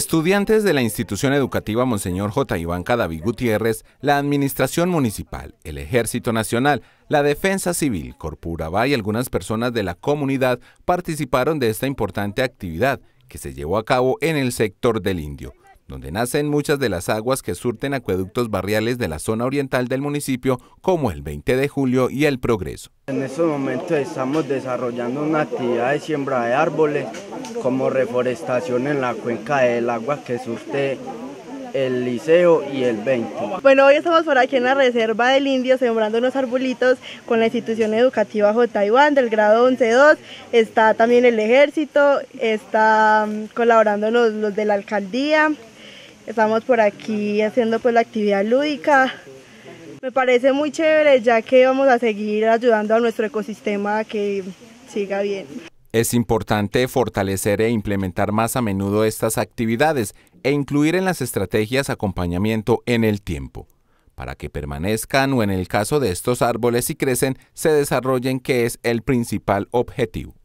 Estudiantes de la institución educativa Monseñor J. Iván Cadaví Gutiérrez, la Administración Municipal, el Ejército Nacional, la Defensa Civil, Corpuraba y algunas personas de la comunidad participaron de esta importante actividad que se llevó a cabo en el sector del Indio, donde nacen muchas de las aguas que surten acueductos barriales de la zona oriental del municipio, como el 20 de julio y el Progreso. En estos momentos estamos desarrollando una actividad de siembra de árboles como reforestación en la cuenca del agua que surte el Liceo y el 20. Bueno, hoy estamos por aquí en la Reserva del Indio sembrando unos arbolitos con la institución educativa J. Taiwán del grado 11-2. Está también el ejército, está mm, colaborando los, de la alcaldía. Estamos por aquí haciendo pues la actividad lúdica. Me parece muy chévere ya que vamos a seguir ayudando a nuestro ecosistema que siga bien. Es importante fortalecer e implementar más a menudo estas actividades e incluir en las estrategias acompañamiento en el tiempo, para que permanezcan o en el caso de estos árboles si crecen, se desarrollen que es el principal objetivo.